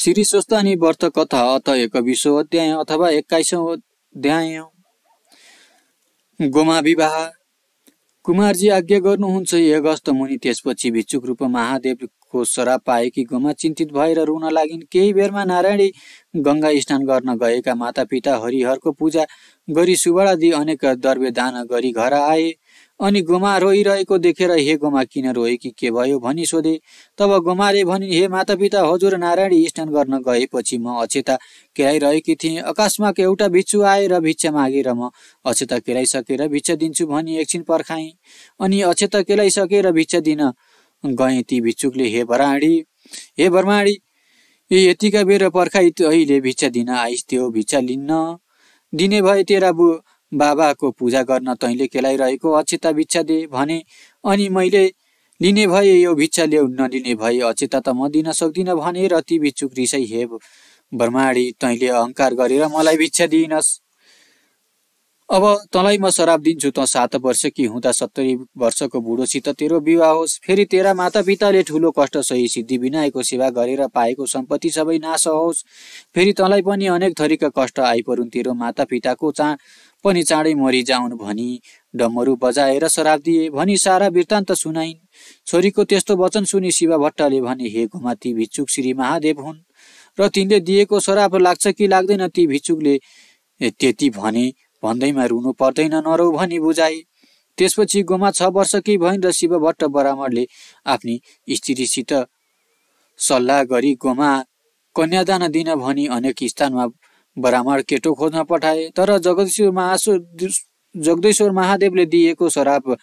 श्री स्वस्तानी व्रत कथा एक विश्व अध्याय अथवा एक्काइसौँ अध्याय गोमा विवाह कुमारजी आज्ञा गर्नुहुन्छ अगस्त मुनि त्यसपछि भिक्षुक रूप महादेवको श्राप पाएकी गोमा चिन्तित भएर रुन लागिन् केही बेरमा नारायणी गङ्गा स्नान गर्न गएका मातापिता हरिहरको पूजा गरी सुवाडादी अनेक द्रव्य दान गरी घर आए अनि गोमा रोइरहेको देखेर हे गोमा किन रोए कि के भयो भनी सोधे तब गोमाले भनिन् हे मातापिता हजुर नारायण स्नान गर्न गएपछि म अक्षता केराइरहेकी थिएँ आकाशमा एउटा भिच्छु आए र भिक्षा मागेर म अक्षता केलाइसकेर भिक्षा दिन्छु भनी एकछिन पर्खाएँ अनि अक्षता केलाइसकेर भिक्षा दिन गएँ ती भिचुकले हे भराडी हे भरमाडी ए यतिका बेर पर्खाइ अहिले भिक्षा दिन आइस त्यो भिक्षा लिन्न दिने भए तेरा बु बाबाको पूजा गर्न तैँले केलाइरहेको अचेता भिक्षा दिए भने अनि मैले लिने भए यो भिक्षा ल्याउ नलिने भए अचेता त म दिन सक्दिनँ भने र ती भिक्षुक रिसै हे ब्रह्माणी तैँले अहङ्कार गरेर मलाई भिक्षा दिइनस् अब तँलाई म शराब दिन्छु त सात वर्ष कि हुँदा सत्तरी वर्षको बुढोसित तेरो विवाह होस् फेरि तेरा मातापिताले ठुलो कष्ट सही सिद्धि विनायकको सेवा गरेर पाएको सम्पत्ति सबै नाश होस् फेरि तँलाई पनि अनेक थरीका कष्ट आइपरुन् तेरो मातापिताको चाँ पनि चाँडै मरिजाउन् भनी डम्मरू बजाएर श्राप दिए भनी सारा वृत्तान्त सुनाइन् छोरीको त्यस्तो वचन सुनि शिवा भट्टले भने हे घुमा ती भिक्षुक श्री महादेव हुन् र तिनले दिएको श्राप लाग्छ कि लाग्दैन ती भिक्षुकले त्यति भने भन्दैमा रुनु पर्दैन नरौ भनी बुझाए त्यसपछि गोमा छ वर्षकी भइन् र शिव भट्ट बरामरले आफ्नी स्त्रीसित सल्लाह गरी गोमा कन्यादान दिन भनी अनेक स्थानमा ब्राह्मण केटो खोज्न पठाए तर जगदेश्वर महासु जगदेश्वर महादेवले दिएको श्राप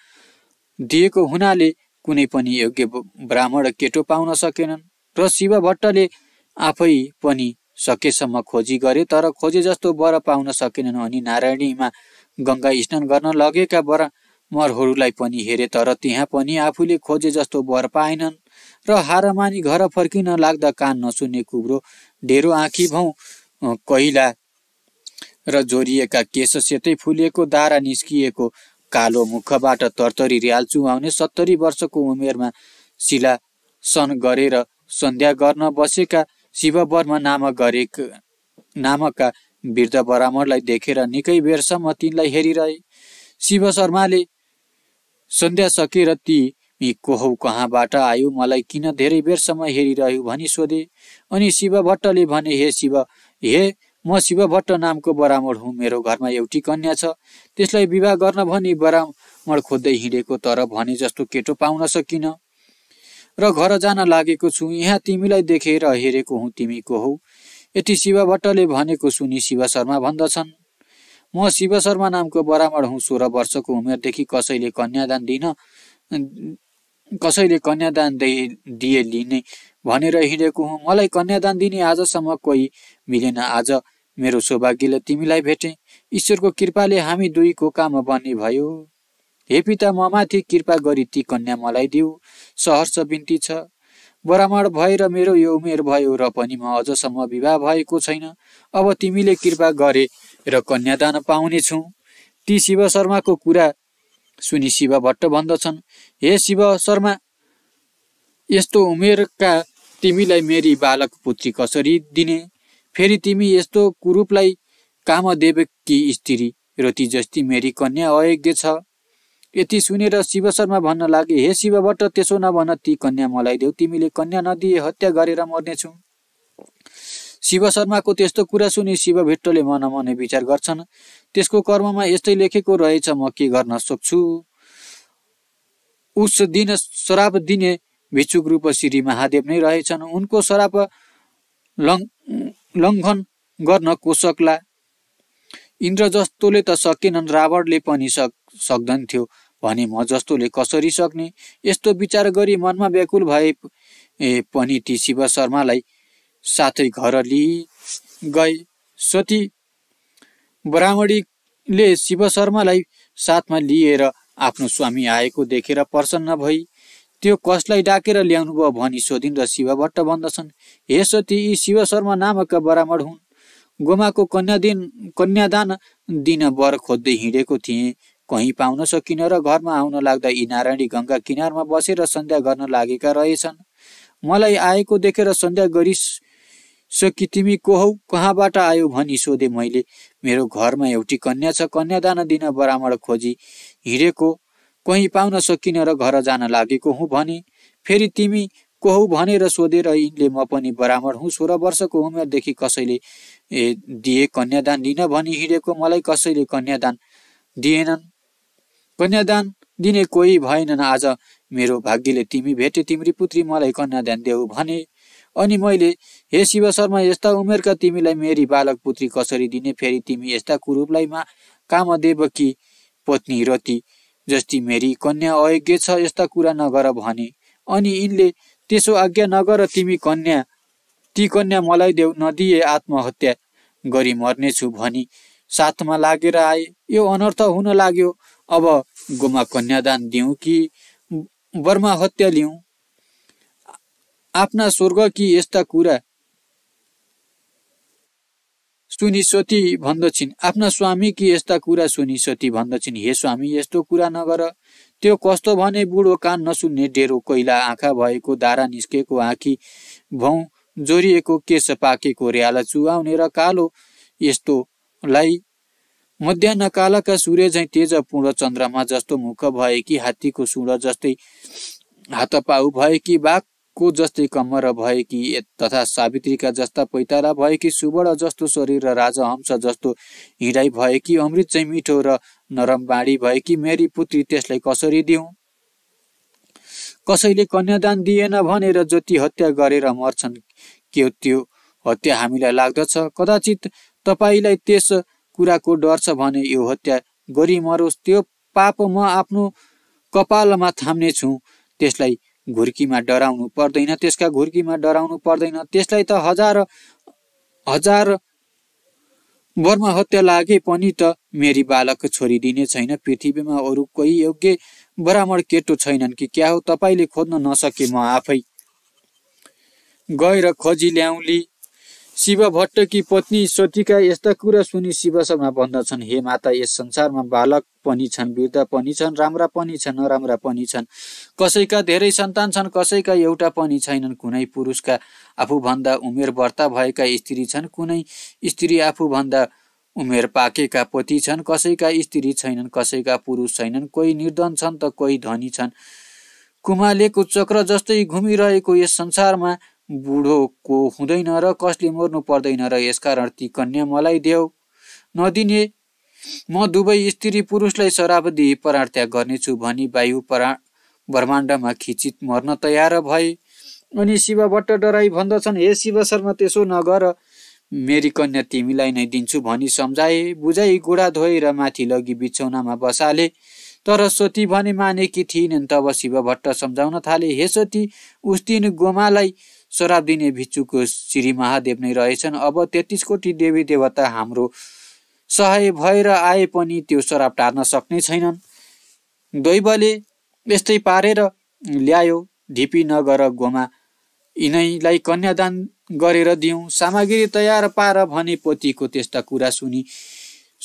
दिएको हुनाले कुनै पनि योग्य ब्राह्मण केटो पाउन सकेनन् र शिव भट्टले आफै पनि सकेसम्म खोजी गरे तर खोजे जस्तो वर पाउन सकेनन् अनि नारायणीमा गङ्गा स्नान गर्न लगेका ब्राह्मणहरूलाई पनि हेरे तर त्यहाँ पनि आफूले खोजे जस्तो वर पाएनन् र हारामानी घर फर्किन लाग्दा कान नसुन्ने कुब्रो ढेरो आँखी भौँ कैला र जोडिएका केश सेतै फुलिएको दारा निस्किएको कालो मुखबाट तरतरी रियाल चुहाउने सत्तरी वर्षको उमेरमा शिला सन गरेर सन्ध्या गर्न बसेका शिववर्मा नामक गरेक नामका वृद्ध ब्राह्मणलाई देखेर निकै बेरसम्म तिनलाई हेरिरहे शिव शर्माले सन्ध्या सकेर ती कोहौ कहाँबाट आयो मलाई किन धेरै बेरसम्म हेरिरह्यो भनी सोधे अनि शिव भट्टले भने हे शिव हे म शिव भट्ट नामको बरामड हुँ मेरो घरमा एउटी कन्या छ त्यसलाई विवाह गर्न भनी बरामड खोज्दै हिँडेको तर भने जस्तो केटो पाउन सकिन र घर जान लागेको छु यहाँ तिमीलाई देखेर हेरेको हुँ तिमीको हौ यति शिव भट्टले भनेको सुनि शिव शर्मा भन्दछन् म शिव शर्मा नामको बरामड हुँ सोह्र वर्षको उमेरदेखि कसैले कन्यादान दिन कसैले कन्यादान दिए लिने भनेर हिँडेको हुँ मलाई कन्यादान दिने आजसम्म कोही मिलेन आज मेरो सौभाग्यले तिमीलाई भेटे ईश्वरको कृपाले हामी दुईको काम बन्ने भयो हे पिता म माथि कृपा गरी ती कन्या मलाई दिऊ सहर्ष बिन्ती छ ब्राह्मण भएर मेरो यो उमेर भयो र पनि म अझसम्म विवाह भएको छैन अब तिमीले कृपा गरे र कन्यादान पाउने छु ती शिव शर्माको कुरा सुनि शिव भट्ट भन्दछन् हे शिव शर्मा यस्तो उमेरका तिमीलाई मेरी बालक पुत्री कसरी दिने फेरि तिमी यस्तो कुरूपलाई कि स्त्री रति जस्ती मेरी कन्या अयोग्य छ यति सुनेर शिव शर्मा भन्न लागे हे शिवबाट त्यसो नभन ती कन्या मलाई देऊ तिमीले कन्या नदिए हत्या गरेर मर्नेछु शिव शर्माको त्यस्तो कुरा सुनि शिव मन मनै विचार गर्छन् त्यसको कर्ममा यस्तै लेखेको रहेछ म के गर्न सक्छु उस दिन श्राप दिने भिक्षुक रूप श्री महादेव नै रहेछन् उनको श्राप लङ लङ्घन गर्न को इन्द्र जस्तोले त सकेनन् रावणले पनि सक् सक्दैन थियो भने म जस्तोले कसरी सक्ने यस्तो विचार गरी मनमा व्याकुल भए पनि ती शिव शर्मालाई साथै घर लिई गए सती ब्राह्मणीले शिव शर्मालाई साथमा लिएर आफ्नो स्वामी आएको देखेर प्रसन्न भई त्यो कसलाई डाकेर ल्याउनु भयो भनी सोधिन् र शिवभट्ट भन्दछन् हे सती यी शिव शर्मा नामकका बरामड हुन् गोमाको कन्यादिन कन्यादान दिन बर खोज्दै हिँडेको थिएँ कहीँ पाउन सकिन र घरमा आउन लाग्दा यी नारायणी गङ्गा किनारमा बसेर सन्ध्या गर्न लागेका रहेछन् मलाई आएको देखेर सन्ध्या गरिस सकी तिमी को हौ कहाँबाट आयो भनी सोधे मैले मेरो घरमा एउटी कन्या छ कन्यादान दिन बरामड खोजी हिँडेको कहीँ पाउन सकिन र घर जान लागेको हुँ भने फेरि तिमी को हौ भनेर सोधेर यिनले म पनि बराबर हुँ सोह्र वर्षको उमेरदेखि कसैले दिए कन्यादान दिन भनी हिँडेको मलाई कसैले कन्यादान दिएनन् कन्यादान दिने कोही भएनन् आज मेरो भाग्यले तिमी भेटे तिम्री पुत्री मलाई कन्यादान देऊ भने अनि मैले हे शिव शर्मा यस्ता उमेरका तिमीलाई मेरी बालक पुत्री कसरी दिने फेरि तिमी यस्ता कुरूपलाई मा कामदेवकी पत्नी रती जस्ती मेरी कन्या अयोग्य छ यस्ता कुरा नगर भने अनि यिनले त्यसो आज्ञा नगर तिमी कन्या ती कन्या मलाई देऊ नदिए आत्महत्या गरी मर्नेछु भनी साथमा लागेर आए यो अनर्थ हुन लाग्यो अब गोमा कन्यादान दिउँ कि बर्मा हत्या लिउँ आफ्ना स्वर्ग कि यस्ता कुरा सुनि सोती भन्दछिन् आफ्ना स्वामी कि यस्ता कुरा सुनि सोती भन्दछिन् हे स्वामी यस्तो कुरा नगर त्यो कस्तो भने बुढो कान नसुन्ने डेरो कोइला आँखा भएको धारा निस्केको आँखी भौ जोरिएको केश पाकेको र्याला चुहाउने र कालो यस्तोलाई मध्याह कालाका सूर्य तेज पूर्ण चन्द्रमा जस्तो मुख भए कि हात्तीको सुड जस्तै हातपाउ भए कि बाघ को जस्तै कमर कि तथा सावित्रीका जस्ता पैताला कि सुवर्ण जस्तो शरीर र राजहंस जस्तो हिँडाइ कि अमृत चाहिँ मिठो र नरम बाँडी कि मेरी पुत्री त्यसलाई कसरी दिउँ कसैले कन्यादान दिएन भनेर जति हत्या गरेर मर्छन् के त्यो हत्या हामीलाई लाग्दछ कदाचित तपाईँलाई त्यस कुराको डर छ भने यो हत्या गरी मरोस् त्यो पाप म आफ्नो कपालमा थाम्ने छु त्यसलाई घुर्कीमा डराउनु पर्दैन त्यसका घुर्कीमा डराउनु पर्दैन त्यसलाई त हजार हजार बर्मा लागे पनि त मेरी बालक दिने छैन पृथ्वीमा अरू कोही योग्य ब्राह्मण केटो छैनन् कि क्या हो तपाईँले खोज्न नसके म आफै गएर खोजी ल्याउली शिव भट्टकी पत्नी सतीका यस्ता कुरा सुनि शिवसँग भन्दछन् हे माता यस संसारमा बालक पनि छन् वृद्ध पनि छन् राम्रा पनि छन् नराम्रा पनि छन् कसैका धेरै सन्तान छन् कसैका एउटा पनि छैनन् कुनै पुरुषका आफूभन्दा उमेर व्रता भएका स्त्री छन् कुनै स्त्री आफूभन्दा उमेर पाकेका पति छन् कसैका स्त्री छैनन् कसैका पुरुष छैनन् कोही निर्धन छन् त कोही धनी छन् कुमालेको चक्र जस्तै घुमिरहेको यस संसारमा बुढोको हुँदैन र कसले मर्नु पर्दैन र यसकारण ती कन्या मलाई देऊ नदिने म दुवै स्त्री पुरुषलाई शराब दिई परार्त्याग गर्नेछु भनी वायु परा ब्रह्माण्डमा खिचित मर्न तयार भए अनि शिवबाट डराई भन्दछन् हे शिव शर्मा त्यसो नगर मेरी कन्या तिमीलाई नै दिन्छु भनी सम्झाए बुझाइ गुडा धोएर माथि लगी बिछौनामा बसाले तर सोती भने मानेकी थिइनन् तब शिव भट्ट सम्झाउन थाले हे सोती उस दिन गोमालाई श्राप दिने भिचुको श्री महादेव नै रहेछन् अब तेत्तिस कोटी देवी देवता हाम्रो सहाय भएर आए पनि त्यो श्राप टार्न सक्ने छैनन् दैवले यस्तै पारेर ल्यायो ढिपी नगर गोमा यिनैलाई कन्यादान गरेर दिउँ सामग्री तयार पार भने पोतीको त्यस्ता कुरा सुनि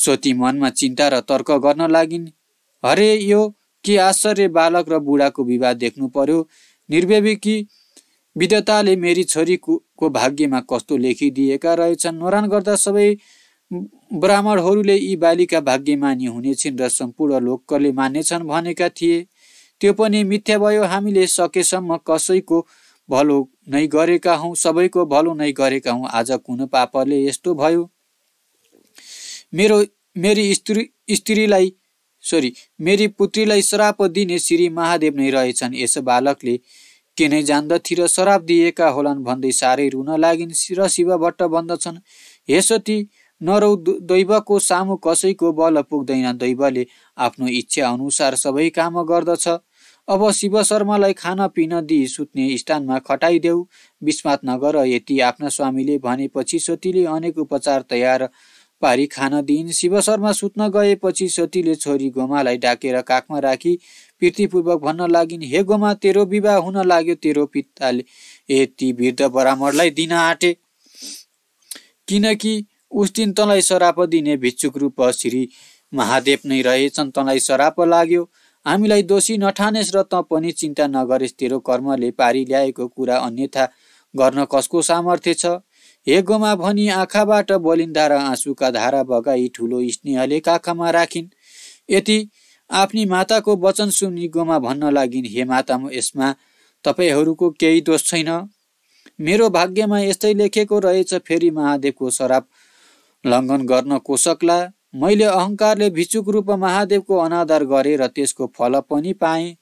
सोती मनमा चिन्ता र तर्क गर्न लागिन् हरे यो के आश्चर्य बालक र बुढाको विवाह देख्नु पर्यो निर्वेवी कि विधताले मेरी छोरीको भाग्यमा कस्तो लेखिदिएका रहेछन् नोरान गर्दा सबै ब्राह्मणहरूले यी बालिका भाग्यमानी हुनेछन् र सम्पूर्ण लोकले मान्नेछन् भनेका थिए त्यो पनि मिथ्या भयो हामीले सकेसम्म कसैको भलो नै गरेका हौँ सबैको भलो नै गरेका हौँ आज कुन पापले यस्तो भयो मेरो मेरी स्त्री स्त्रीलाई सरी मेरी पुत्रीलाई श्राप दिने श्री महादेव नै रहेछन् यस बालकले के नै जान्दतिर शराब दिएका होलान् भन्दै साह्रै रुन लागिन् र शिवबाट भन्दछन् यसो ती नरौ दैवको सामु कसैको बल पुग्दैन दैवले आफ्नो इच्छा अनुसार सबै काम गर्दछ अब शिव शर्मालाई खान पिन दिई सुत्ने स्थानमा खटाइदेऊ विस्मात नगर यति आफ्ना स्वामीले भनेपछि सोतीले अनेक उपचार तयार पारी खान दिइन् शिव शर्मा सुत्न गएपछि सतीले छोरी गोमालाई डाकेर काखमा राखी प्रीतिपूर्वक भन्न लागिन् हे गोमा तेरो विवाह हुन लाग्यो तेरो पिताले ए ती वृद्ध बरामरलाई दिन आँटे किनकि उस दिन तँलाई सराप दिने भिक्षुक रूप श्री महादेव नै रहेछन् तँलाई सराप लाग्यो हामीलाई दोषी नठानेस र तँ पनि चिन्ता नगरेस् तेरो कर्मले पारी ल्याएको कुरा अन्यथा गर्न कसको सामर्थ्य छ हेगोमा भनी आँखाबाट बलिन्दा र आँसुका धारा बगाई ठुलो स्नेहले काखामा राखिन् यति आफ्नी माताको वचन सुनि गोमा भन्न लागिन् हे माता यसमा तपाईँहरूको केही दोष छैन मेरो भाग्यमा यस्तै लेखेको रहेछ फेरि महादेवको शराब लङ्घन गर्न कोसकला मैले अहङ्कारले भिचुक रूप महादेवको अनादर गरे र त्यसको फल पनि पाएँ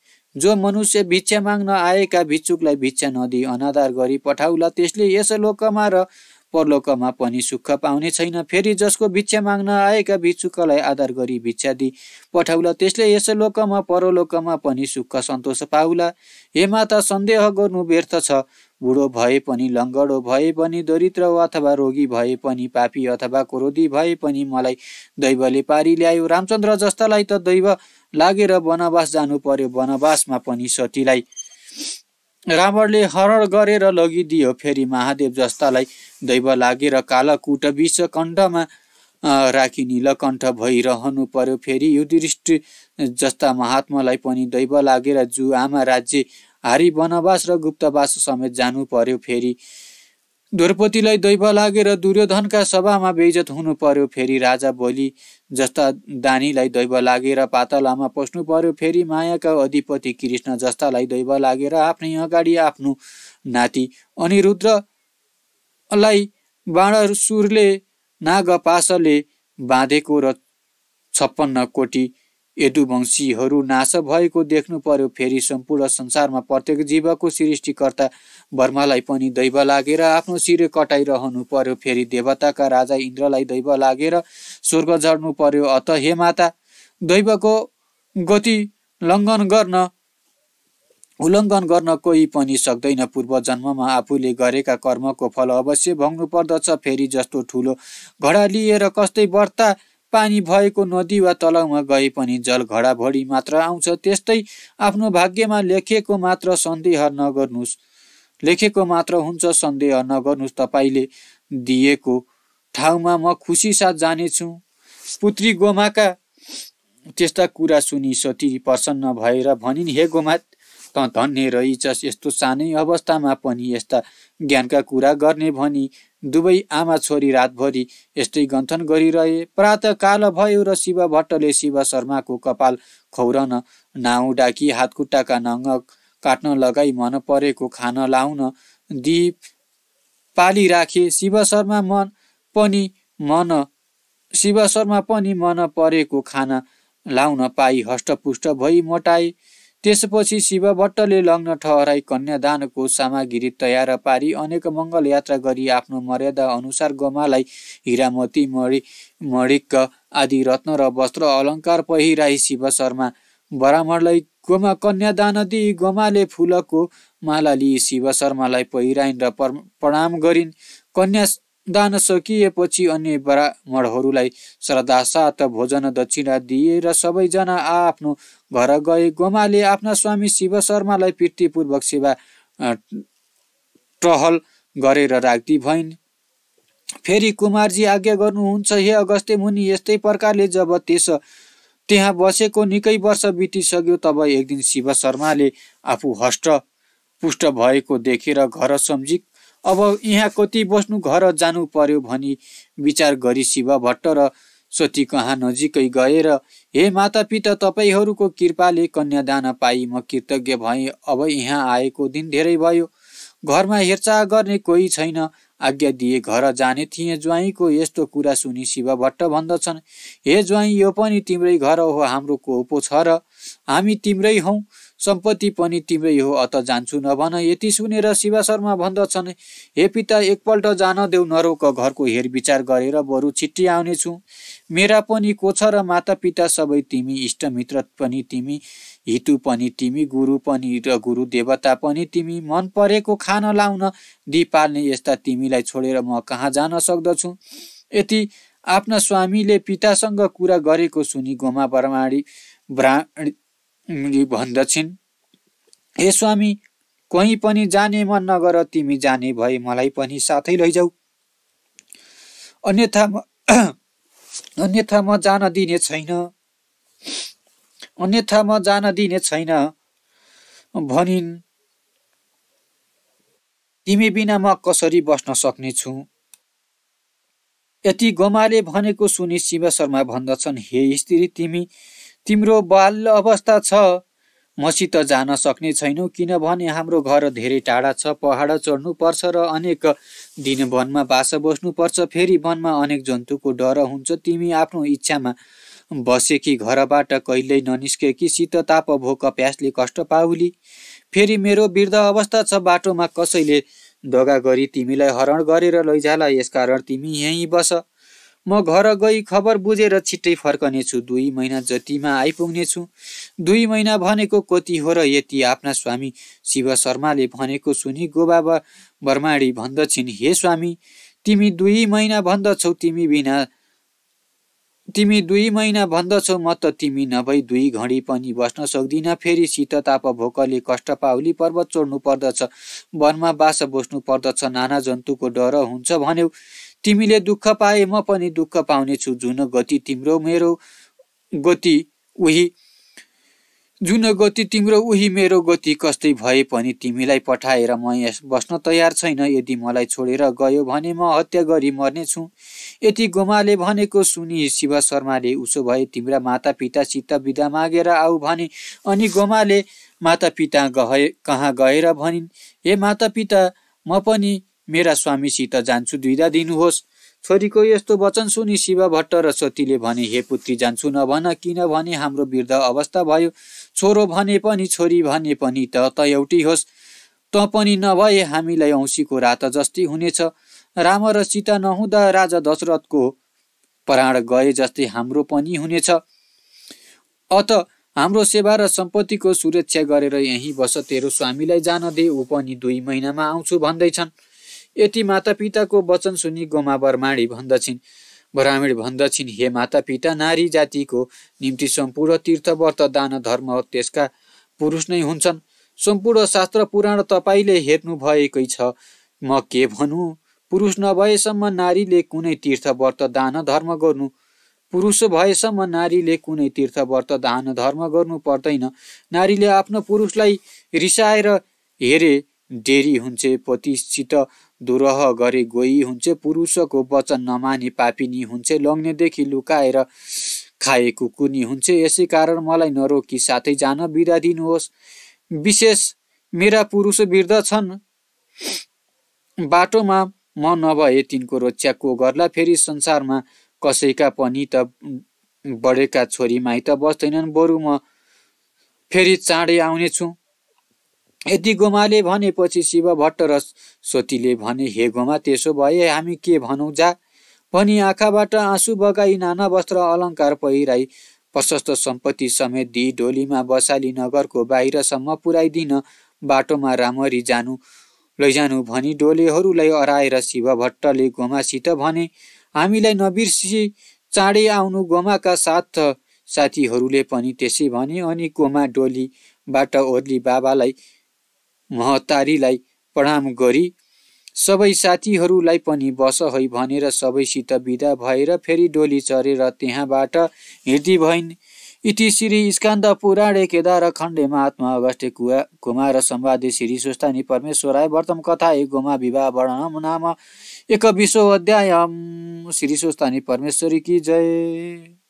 जो मनुष्य भिक्षा माग्न आएका भिक्षुकलाई भिक्षा नदी अनादार गरी पठाउला त्यसले यस लोकमा र परलोकमा पनि सुख पाउने छैन फेरि जसको भिक्षा माग्न आएका भिक्षुकलाई आधार गरी भिक्षा दि पठाउला त्यसले यस लोकमा परलोकमा पनि सुख सन्तोष पाउला हे माता सन्देह गर्नु व्यर्थ छ बुढो भए पनि लङ्गडो भए पनि दरिद्र अथवा रोगी भए पनि पापी अथवा क्रोधी भए पनि मलाई दैवले पारी ल्यायो रामचन्द्र जस्तालाई त दैव लागेर वनवास जानु पर्यो वनवासमा पनि सतीलाई रावणले हरण गरेर लगिदियो फेरि महादेव जस्तालाई दैव लागेर कालकुट विश्वकण्ठमा राखी नीलकण्ठ भइरहनु पर्यो फेरि युधिष्ठिर जस्ता महात्मालाई पनि दैव लागेर आमा राज्य हारी वनवास र गुप्तवास समेत जानु पर्यो फेरि द्रौपदीलाई दैव लागेर दुर्योधनका सभामा बेइजत हुनु पर्यो फेरि राजा बोली जस्ता दानीलाई दैव लागेर पातलामा पस्नु पर्यो फेरि मायाका अधिपति कृष्ण जस्तालाई दैव लागेर आफ्नै अगाडि आफ्नो नाति अनिरुद्रलाई रुद्रलाई बाणसुरले नागपासले बाँधेको र छप्पन्न कोटी यदुवंशीहरू नाश भएको देख्नु पर्यो फेरि सम्पूर्ण संसारमा प्रत्येक जीवको सृष्टिकर्ता बर्मालाई पनि दैव लागेर आफ्नो शिर कटाइरहनु पर्यो फेरि देवताका राजा इन्द्रलाई दैव लागेर स्वर्ग झर्नु पर्यो अत हे माता दैवको गति लङ्घन गर्न उल्लङ्घन गर्न कोही पनि सक्दैन पूर्व जन्ममा आफूले गरेका कर्मको फल अवश्य भोग्नु पर्दछ फेरि जस्तो ठुलो घडा लिएर कस्तै व्रता पानी भएको नदी वा तलाउमा गए पनि जल घडा भडी मात्र आउँछ त्यस्तै आफ्नो भाग्यमा लेखिएको मात्र सन्देह नगर्नुहोस् लेखेको मात्र हुन्छ सन्देह नगर्नुहोस् तपाईँले दिएको ठाउँमा म खुसी साथ जानेछु पुत्री गोमाका त्यस्ता कुरा सुनि सती प्रसन्न भएर भनिन् हे गोमा त धन्य रहेछस् यस्तो सानै अवस्थामा पनि यस्ता ज्ञानका कुरा गर्ने भनी दुवै आमा छोरी रातभरि यस्तै गन्थन गरिरहे प्रातः काल भयो र शिव भट्टले शिव शर्माको कपाल खौरन नाउँ डाकी हातखुट्टाका नङ्ग काट्न लगाई मन परेको खान लाउन दिप पालिराखे शिव शर्मा मन पनि मन शिव शर्मा पनि मन परेको खाना लाउन पाई हष्टपुष्ट भई मोटाए त्यसपछि शिव भट्टले लग्न ठहराई कन्यादानको सामग्री तयार पारी अनेक मङ्गल यात्रा गरी आफ्नो मर्यादा अनुसार गमालाई हिरामती मणि मणिक्क आदि रत्न र वस्त्र अलङ्कार पहिराई शिव शर्मा ब्राह्मणलाई गोमा कन्यादान दि गोमाले फुलको माला लिई शिव शर्मालाई पहिराइन् र प्रणाम गरिन् कन्या दान सकिएपछि अन्य ब्राह्मणहरूलाई श्रद्धासाथ भोजन दक्षिणा दिए र सबैजना आआफ्नो घर गए गोमाले आफ्ना स्वामी शिव शर्मालाई प्रीतिपूर्वक सेवा टहल गरेर राख्दी भइन् फेरि कुमारजी आज्ञा गर्नुहुन्छ हे अगस्ते मुनि यस्तै प्रकारले जब त्यस त्यहाँ बसेको निकै वर्ष बितिसक्यो तब एक दिन शिव शर्माले आफू हष्ट पुष्ट भएको देखेर घर सम्झि अब यहाँ कति बस्नु घर जानु पर्यो भनी विचार गरी शिव भट्ट र सती कहाँ नजिकै गएर हे मातापिता तपाईँहरूको कृपाले कन्यादान पाई म कृतज्ञ भएँ अब यहाँ आएको दिन धेरै भयो घरमा हेरचाह गर्ने कोही छैन आज्ञा दिए घर जाने थिएँ ज्वाइँको यस्तो कुरा सुनि शिव भट्ट भन्दछन् हे ज्वाइँ यो पनि तिम्रै घर हो हाम्रो कोपो छ र हामी तिम्रै हौ सम्पत्ति पनि तिम्रै हो अत जान्छु नभन यति सुनेर शिव शर्मा भन्दछन् हे पिता एकपल्ट जान देऊ नरोक घरको हेरविचार गरेर बरु छिट्टी आउनेछु मेरा पनि को छ र मातापिता सबै तिमी इष्टमित्र पनि तिमी हितु पनि तिमी गुरु पनि र गुरु देवता पनि तिमी मन परेको खान लाउन दिपाल्ने यस्ता तिमीलाई छोडेर म कहाँ जान सक्दछु यति आफ्ना स्वामीले पितासँग कुरा गरेको सुनि गोमा ब्राह्मणी ब्राह्मणी भन्दछिन् हे स्वामी कहीँ पनि जाने मन नगर तिमी जाने भए मलाई पनि साथै लैजाऊ अन्यथा अन्यथा म जान दिने छैन अन्यथा म जान दिने छैन भनिन् तिमी बिना म कसरी बस्न सक्नेछु यति गोमाले भनेको सुनि शिव शर्मा भन्दछन् हे स्त्री तिमी तिम्रो बाल्य अवस्था छ मसित जान सक्ने छैनौ किनभने हाम्रो घर धेरै टाढा छ पहाड चढ्नु पर्छ र अनेक दिन वनमा बास बस्नुपर्छ फेरि वनमा अनेक जन्तुको डर हुन्छ तिमी आफ्नो इच्छामा बसेकी घरबाट कहिल्यै ननिस्केकी शीत ताप भोक प्यासले कष्ट पाउली फेरि मेरो वृद्ध अवस्था छ बाटोमा कसैले दगा गरी तिमीलाई हरण गरेर लैजाला यसकारण तिमी यहीँ बस म घर गई खबर बुझेर छिट्टै फर्कनेछु दुई महिना जतिमा आइपुग्नेछु दुई महिना भनेको कति हो र यति आफ्ना स्वामी शिव शर्माले भनेको सुनि गोबा बर्माडी भन्दछिन् हे स्वामी तिमी दुई महिना भन्दछौ तिमी बिना तिमी दुई महिना भन्दछौ म त तिमी नभई दुई घडी पनि बस्न सक्दिन फेरि शीत ताप भोकले कष्ट पाउली पर्वत चोड्नु पर्दछ वनमा बास बस्नु पर्दछ नाना जन्तुको डर हुन्छ भन्यो तिमीले दुःख पाए म पनि दुःख पाउनेछु जुन गति तिम्रो मेरो गति उही जुन गति तिम्रो उही मेरो गति कस्तै भए पनि तिमीलाई पठाएर म यस बस्न तयार छैन यदि मलाई छोडेर गयो भने म हत्या गरी मर्नेछु यति गोमाले भनेको सुनि शिव शर्माले उसो भए तिम्रा मातापितासित बिदा मागेर आऊ भने अनि गोमाले मातापिता गए कहाँ गएर भनिन् हे मातापिता म पनि मेरा स्वामीसित जान्छु दुविधा दिनुहोस् छोरीको यस्तो वचन सुनि शिव भट्ट र सतीले भने हे पुत्री जान्छु नभन किनभने हाम्रो वृद्ध अवस्था भयो छोरो भने पनि छोरी भने पनि त त एउटी होस् त पनि नभए हामीलाई औँसीको रात जस्तै हुनेछ राम र सीता नहुँदा राजा दशरथको पराण गए जस्तै हाम्रो पनि हुनेछ अत हाम्रो सेवा र सम्पत्तिको सुरक्षा गरेर यहीँ बस तेरो स्वामीलाई जान दे ऊ पनि दुई महिनामा आउँछु भन्दैछन् यति मातापिताको वचन सुनि गोमा बर्माणी भन्दछिन् ब्राह्मीण भन्दछिन् हे मातापिता नारी जातिको निम्ति सम्पूर्ण तीर्थवर्त दान धर्म त्यसका पुरुष नै हुन्छन् सम्पूर्ण शास्त्र पुराण तपाईँले हेर्नु भएकै छ म के भनौँ पुरुष नभएसम्म नारीले कुनै तीर्थ व्रत दान धर्म गर्नु पुरुष भएसम्म नारीले कुनै तीर्थ व्रत दान धर्म गर्नु पर्दैन नारीले आफ्नो पुरुषलाई रिसाएर हेरे डेरी हुन्छ पतिसित दुरह गरे गोई हुन्छ पुरुषको वचन नमानी पापिनी हुन्छ लग्नेदेखि लुकाएर खाएको कुनी हुन्छ यसै कारण मलाई नरोकी साथै जान बिदा दिनुहोस् विशेष मेरा पुरुष वृद्ध छन् बाटोमा म नभए तिनको रक्षा को गर्ला फेरि संसारमा कसैका पनि त बढेका छोरी माइत बस्दैनन् बरु म फेरि चाँडै आउनेछु यति गोमाले भनेपछि शिव भट्ट र सोतीले भने हे गोमा त्यसो भए हामी के भनौँ जा भनी आँखाबाट आँसु बगाई नाना वस्त्र अलङ्कार पहिराई प्रशस्त सम्पत्ति समेत दि डोलीमा बसाली नगरको बाहिरसम्म पुर्याइदिन बाटोमा राम्ररी जानु लैजानु भनी डोलेहरूलाई अराएर शिव भट्टले गोमासित भने हामीलाई नबिर्सी चाँडै आउनु गोमाका साथ साथीहरूले पनि त्यसै भने अनि गोमा डोलीबाट ओर्ली बाबालाई महतारीलाई प्रणाम गरी सबै साथीहरूलाई पनि बस है भनेर सबैसित विदा भएर फेरि डोली चढेर त्यहाँबाट हिँड्दी भइन् इति श्री स्कान्द पुराणे केदार खण्डे महात्मा अगस्ते कुवा कुमार सम्वादे श्री सुस्तानी परमेश्वराय वर्तम कथा ए गोमा विवाह वर्णम नाम एक विश्व अध्याय श्री सुस्तानी परमेश्वरी कि जय